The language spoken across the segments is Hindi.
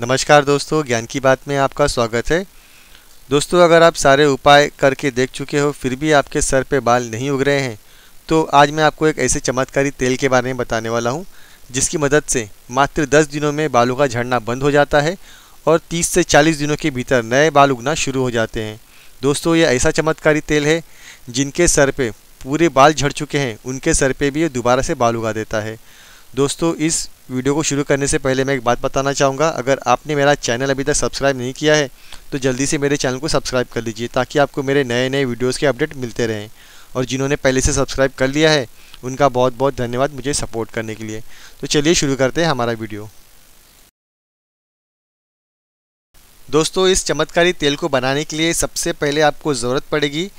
नमस्कार दोस्तों ज्ञान की बात में आपका स्वागत है दोस्तों अगर आप सारे उपाय करके देख चुके हो फिर भी आपके सर पे बाल नहीं उग रहे हैं तो आज मैं आपको एक ऐसे चमत्कारी तेल के बारे में बताने वाला हूँ जिसकी मदद से मात्र 10 दिनों में बालों का झड़ना बंद हो जाता है और 30 से 40 दिनों के भीतर नए बाल उगना शुरू हो जाते हैं दोस्तों ये ऐसा चमत्कारी तेल है जिनके सर पे पूरे बाल झड़ चुके हैं उनके सर पे भी ये दोबारा से बाल उगा देता है दोस्तों इस वीडियो को शुरू करने से पहले मैं एक बात बताना चाहूँगा अगर आपने मेरा चैनल अभी तक सब्सक्राइब नहीं किया है तो जल्दी से मेरे चैनल को सब्सक्राइब कर लीजिए ताकि आपको मेरे नए नए वीडियोज़ के अपडेट मिलते रहें और जिन्होंने पहले से सब्सक्राइब कर लिया है उनका बहुत बहुत धन्यवाद मुझे सपोर्ट करने के लिए तो चलिए शुरू करते हैं हमारा वीडियो दोस्तों इस चमत्कारी तेल को बनाने के लिए सबसे पहले आपको ज़रूरत पड़ेगी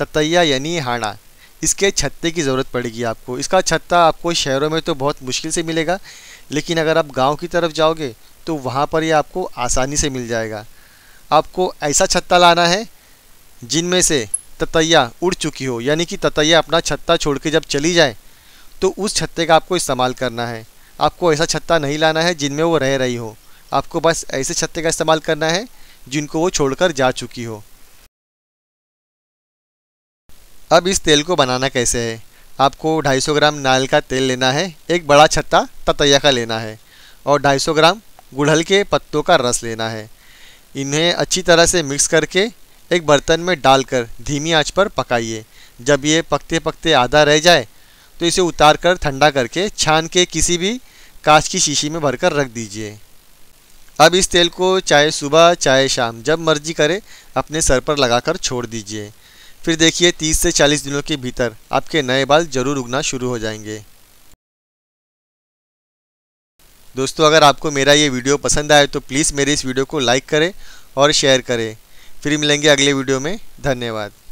ततैया यानी हाणा इसके छत्ते की ज़रूरत पड़ेगी आपको इसका छत्ता आपको शहरों में तो बहुत मुश्किल से मिलेगा लेकिन अगर आप गाँव की तरफ जाओगे तो वहाँ पर ये आपको आसानी से मिल जाएगा आपको ऐसा छत्ता लाना है जिनमें से ततैया उड़ चुकी हो यानी कि ततैया अपना छत्ता छोड़ के जब चली जाए तो उस छत्ते का आपको इस्तेमाल करना है आपको ऐसा छत्ता नहीं लाना है जिनमें वो रह रही हो आपको बस ऐसे छत्ते का इस्तेमाल करना है जिनको वो छोड़कर जा चुकी हो अब इस तेल को बनाना कैसे है आपको 250 ग्राम नारियल का तेल लेना है एक बड़ा छत्ता ततैया का लेना है और 250 ग्राम गुड़हल के पत्तों का रस लेना है इन्हें अच्छी तरह से मिक्स करके एक बर्तन में डालकर धीमी आंच पर पकाइए जब ये पकते पकते आधा रह जाए तो इसे उतार कर ठंडा करके छान के किसी भी कांच की शीशी में भरकर रख दीजिए अब इस तेल को चाहे सुबह चाहे शाम जब मर्जी करे अपने सर पर लगाकर छोड़ दीजिए फिर देखिए 30 से 40 दिनों के भीतर आपके नए बाल जरूर उगना शुरू हो जाएंगे दोस्तों अगर आपको मेरा ये वीडियो पसंद आए तो प्लीज़ मेरे इस वीडियो को लाइक करें और शेयर करें फिर मिलेंगे अगले वीडियो में धन्यवाद